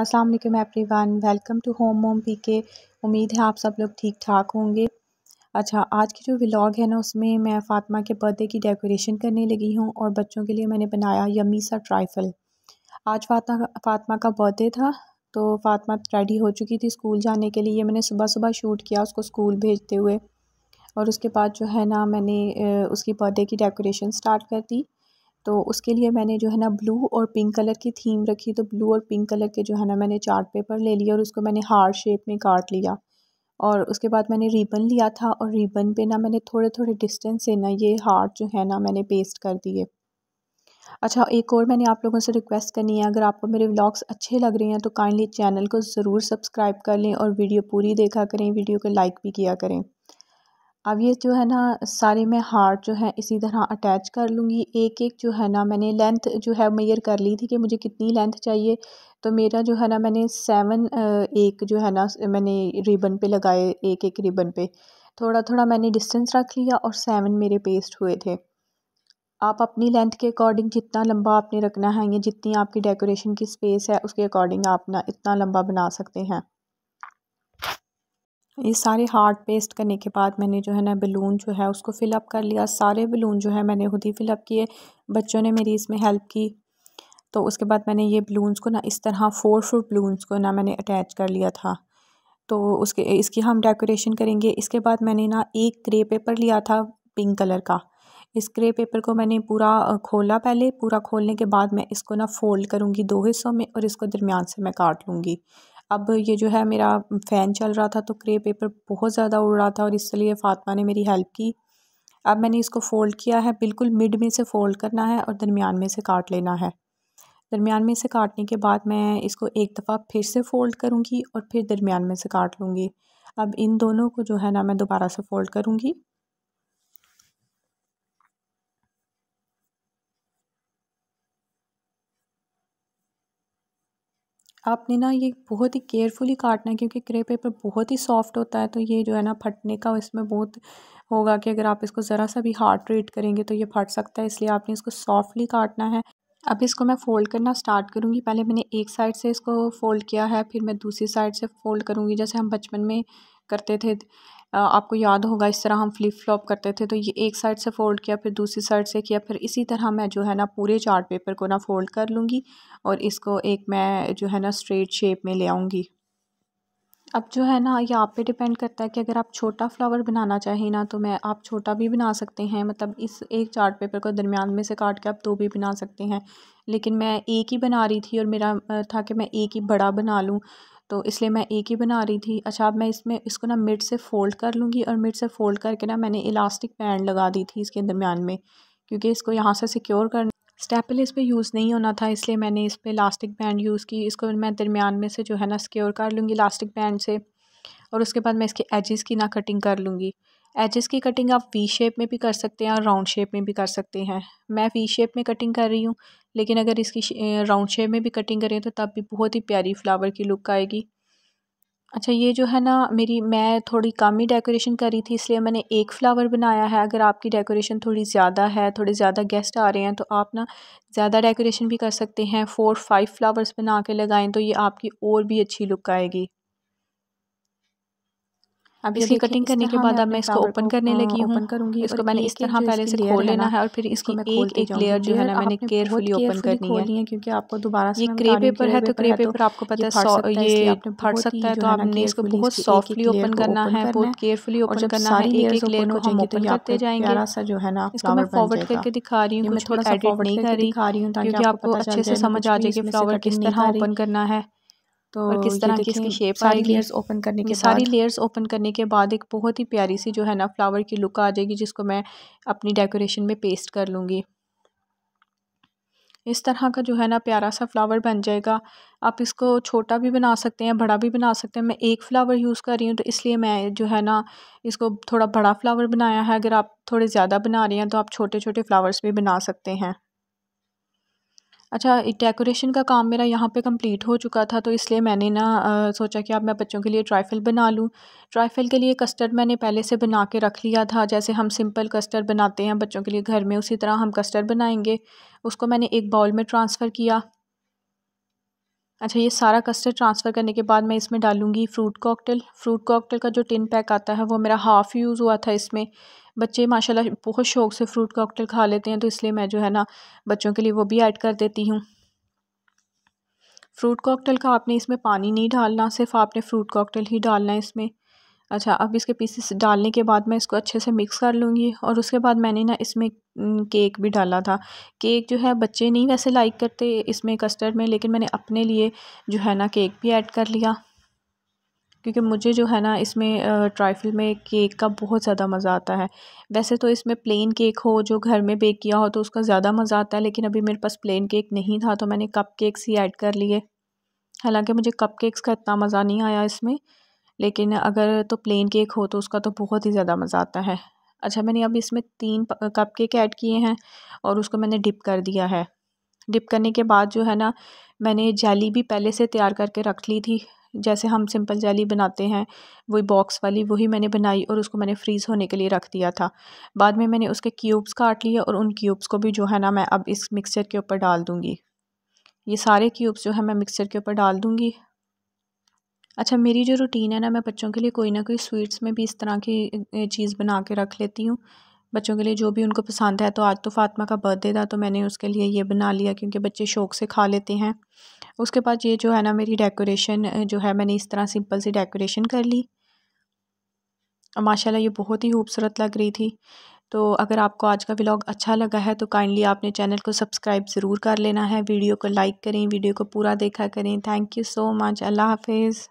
अस्सलाम वालेकुम everyone welcome to home mom P K उम्मीद है आप सब लोग ठीक ठाक होंगे अच्छा आज की जो व्लॉग है ना उसमें मैं फ़ातिमा के बर्थडे की डेकोरेशन करने लगी हूँ और बच्चों के लिए मैंने बनाया यमी सा ट्राइफल आज फातिमा फ़ातिमा का बर्थडे था तो फ़ातिमा रेडी हो चुकी थी स्कूल जाने के लिए ये मैंने सुबह सुबह शूट किया उसको स्कूल भेजते हुए और उसके बाद जो है ना मैंने उसकी बर्थडे की डेकोरेशन स्टार्ट कर दी तो उसके लिए मैंने जो है ना ब्लू और पिंक कलर की थीम रखी तो ब्लू और पिंक कलर के जो है ना मैंने चार्ट पेपर ले लिया और उसको मैंने हार्ड शेप में काट लिया और उसके बाद मैंने रिबन लिया था और रिबन पे ना मैंने थोड़े थोड़े डिस्टेंस से ना ये हार्ट जो है ना मैंने पेस्ट कर दिए अच्छा एक और मैंने आप लोगों से रिक्वेस्ट करनी है अगर आपको मेरे व्लॉग्स अच्छे लग रहे हैं तो काइंडली चैनल को ज़रूर सब्सक्राइब कर लें और वीडियो पूरी देखा करें वीडियो को लाइक भी किया करें अब ये जो है ना सारे मैं हार्ट जो है इसी तरह अटैच कर लूँगी एक एक जो है ना मैंने लेंथ जो है मेयर कर ली थी कि मुझे कितनी लेंथ चाहिए तो मेरा जो है ना मैंने सेवन एक जो है ना मैंने रिबन पे लगाए एक एक रिबन पे थोड़ा थोड़ा मैंने डिस्टेंस रख लिया और सेवन मेरे पेस्ट हुए थे आप अपनी लेंथ के अकॉर्डिंग जितना लंबा आपने रखना है या जितनी आपकी डेकोरेशन की स्पेस है उसके अकॉर्डिंग आप ना इतना लंबा बना सकते हैं ये सारे हार्ड पेस्ट करने के बाद मैंने जो है ना बलून जो है उसको फ़िलअप कर लिया सारे बलून जो है मैंने खुद ही फ़िलअप किए बच्चों ने मेरी इसमें हेल्प की तो उसके बाद मैंने ये बलून्स को ना इस तरह फोर फोर बलून्स को ना मैंने अटैच कर लिया था तो उसके इसकी हम डेकोरेशन करेंगे इसके बाद मैंने ना एक ग्रे पेपर लिया था पिंक कलर का इस ग्रे पेपर को मैंने पूरा खोला पहले पूरा खोलने के बाद मैं इसको ना फ़ोल्ड करूँगी दो हिस्सों में और इसको दरमियान से मैं काट लूँगी अब ये जो है मेरा फ़ैन चल रहा था तो क्रे पेपर बहुत ज़्यादा उड़ रहा था और इसलिए फ़ातिमा ने मेरी हेल्प की अब मैंने इसको फ़ोल्ड किया है बिल्कुल मिड में से फ़ोल्ड करना है और दरमियान में से काट लेना है दरमियान में से काटने के बाद मैं इसको एक दफ़ा फिर से फ़ोल्ड करूँगी और फिर दरमियान में से काट लूँगी अब इन दोनों को जो है ना मैं दोबारा से फ़ोल्ड करूँगी आपने ना ये बहुत ही केयरफुली काटना है क्योंकि क्रे पेपर बहुत ही सॉफ्ट होता है तो ये जो है ना फटने का इसमें बहुत होगा कि अगर आप इसको ज़रा सा भी हार्ड ट्रीट करेंगे तो ये फट सकता है इसलिए आपने इसको सॉफ्टली काटना है अब इसको मैं फ़ोल्ड करना स्टार्ट करूँगी पहले मैंने एक साइड से इसको फ़ोल्ड किया है फिर मैं दूसरी साइड से फ़ोल्ड करूँगी जैसे हम बचपन में करते थे आपको याद होगा इस तरह हम फ्लिप फ्लॉप करते थे तो ये एक साइड से फ़ोल्ड किया फिर दूसरी साइड से किया फिर इसी तरह मैं जो है ना पूरे चार्ट पेपर को ना फ़ोल्ड कर लूँगी और इसको एक मैं जो है ना स्ट्रेट शेप में ले आऊँगी अब जो है ना ये आप पे डिपेंड करता है कि अगर आप छोटा फ्लावर बनाना चाहें ना तो मैं आप छोटा भी बना सकते हैं मतलब इस एक चार्ट पेपर को दरमियान में से काट के आप दो भी बना सकते हैं लेकिन मैं एक ही बना रही थी और मेरा था कि मैं एक ही बड़ा बना लूँ तो इसलिए मैं एक ही बना रही थी अच्छा अब मैं इसमें इसको ना मिड से फ़ोल्ड कर लूँगी और मिड से फ़ोल्ड करके ना मैंने इलास्टिक बैंड लगा दी थी इसके दरमियान में क्योंकि इसको यहाँ से सिक्योर करना स्टेपल इस पर यूज़ नहीं होना था इसलिए मैंने इस पर लास्टिक बैंड यूज़ की इसको मैं दरमियान में से जो है ना स्क्योर कर लूँगी लास्टिक बैंड से और उसके बाद मैं इसके एजेस की ना कटिंग कर लूँगी एजेस की कटिंग आप वी शेप में भी कर सकते हैं और राउंड शेप में भी कर सकते हैं मैं वी शेप में कटिंग कर रही हूँ लेकिन अगर इसकी राउंड शेप में भी कटिंग करें तो तब भी बहुत ही प्यारी फ्लावर की लुक आएगी अच्छा ये जो है ना मेरी मैं थोड़ी कम ही डेकोरेशन करी थी इसलिए मैंने एक फ़्लावर बनाया है अगर आपकी डेकोरेशन थोड़ी ज़्यादा है थोड़े ज़्यादा गेस्ट आ रहे हैं तो आप ना ज़्यादा डेकोरेशन भी कर सकते हैं फ़ोर फाइव फ़्लावर्स बना के लगाएं तो ये आपकी और भी अच्छी लुक आएगी अब इसकी कटिंग करने के बाद अब मैं इसको ओपन करने लगी ओपन करूंगी इसको मैंने इस तरह पहले से खोल लेना है और फिर इसको मैं एक एक लेयर जो है ना मैंने केयरफुली ओपन करनी है क्योंकि आपको दोबारा ये क्रे पेपर तो है तो क्रे पेपर आपको पता है ये फट सकता है तो आपने इसको बहुत सॉफ्टली ओपन करना है बहुत केयरफुली ओपन करना है एक एक लेयर को हम ओपन करते जाएंगे सा जो है ना इसको मैं फॉरवर्ड करके दिखा रही हूँ मैं थोड़ा एडिट नहीं कर रही क्योंकि आपको अच्छे से समझ आ जाएगी फ्लावर किस तरह ओपन करना है तो और किस तरह की इसकी शेप सारी लेयर्स ओपन करने के हम्म, सारी लेयर्स ओपन करने के बाद एक बहुत ही प्यारी सी जो है ना फ्लावर की लुक आ जाएगी जिसको मैं अपनी डेकोरेशन में पेस्ट कर लूँगी इस तरह का जो है ना प्यारा सा फ्लावर बन जाएगा आप इसको छोटा भी बना सकते हैं बड़ा भी बना सकते हैं मैं एक फ्लावर यूज़ कर रही हूँ तो इसलिए मैं जो है ना इसको थोड़ा बड़ा फ्लावर बनाया है अगर आप थोड़े ज़्यादा बना रहे हैं तो आप छोटे छोटे फ्लावर्स भी बना सकते हैं अच्छा डेकोरेशन का काम मेरा यहाँ पे कंप्लीट हो चुका था तो इसलिए मैंने ना सोचा कि अब मैं बच्चों के लिए ट्राइफ़ल बना लूँ ट्राइफ़ल के लिए कस्टर्ड मैंने पहले से बना के रख लिया था जैसे हम सिंपल कस्टर्ड बनाते हैं बच्चों के लिए घर में उसी तरह हम कस्टर्ड बनाएंगे उसको मैंने एक बाउल में ट्रांसफ़र किया अच्छा ये सारा कस्टर्ड ट्रांसफ़र करने के बाद मैं इसमें डालूँगी फ़्रूट कॉकटेल फ़्रूट कॉकटेल का जो टिन पैक आता है वो मेरा हाफ़ यूज़ हुआ था इसमें बच्चे माशाल्लाह बहुत शौक़ से फ़्रूट कॉकटेल खा लेते हैं तो इसलिए मैं जो है ना बच्चों के लिए वो भी ऐड कर देती हूँ फ्रूट कॉकटेल का आपने इसमें पानी नहीं डालना सिर्फ आपने फ्रूट कॉकटेल ही डालना है इसमें अच्छा अब इसके पीसेस डालने के बाद मैं इसको अच्छे से मिक्स कर लूँगी और उसके बाद मैंने ना इसमें केक भी डाला था केक जो है बच्चे नहीं वैसे लाइक करते इसमें कस्टर्ड में लेकिन मैंने अपने लिए जो है ना केक भी ऐड कर लिया क्योंकि मुझे जो है ना इसमें ट्राइफल में केक का बहुत ज़्यादा मज़ा आता है वैसे तो इसमें प्लेन केक हो जो घर में बेक किया हो तो उसका ज़्यादा मज़ा आता है लेकिन अभी मेरे पास प्लेन केक नहीं था तो मैंने कप केक्स ही ऐड कर लिए हालांकि मुझे कप केक्स का इतना मज़ा नहीं आया इसमें लेकिन अगर तो प्लेन केक हो तो उसका तो बहुत ही ज़्यादा मज़ा आता है अच्छा मैंने अब इसमें तीन कप केक ऐड किए हैं और उसको मैंने डिप कर दिया है डिप करने के बाद जो है ना मैंने जाली भी पहले से तैयार करके रख ली थी जैसे हम सिंपल जाली बनाते हैं वही बॉक्स वाली वही मैंने बनाई और उसको मैंने फ्रीज़ होने के लिए रख दिया था बाद में मैंने उसके क्यूब्स काट लिए और उन क्यूब्स को भी जो है ना मैं अब इस मिक्सचर के ऊपर डाल दूँगी ये सारे क्यूब्स जो है मैं मिक्सचर के ऊपर डाल दूँगी अच्छा मेरी जो रूटीन है ना मैं बच्चों के लिए कोई ना कोई स्वीट्स में भी इस तरह की चीज़ बना के रख लेती हूँ बच्चों के लिए जो भी उनको पसंद है तो आज तो फातिमा का बर्थडे था तो मैंने उसके लिए ये बना लिया क्योंकि बच्चे शौक़ से खा लेते हैं उसके बाद ये जो है ना मेरी डेकोरेशन जो है मैंने इस तरह सिंपल सी डेकोरेशन कर ली माशाल्लाह ये बहुत ही खूबसूरत लग रही थी तो अगर आपको आज का व्लॉग अच्छा लगा है तो काइंडली आपने चैनल को सब्सक्राइब ज़रूर कर लेना है वीडियो को लाइक करें वीडियो को पूरा देखा करें थैंक यू सो मच अल्लाह हाफिज़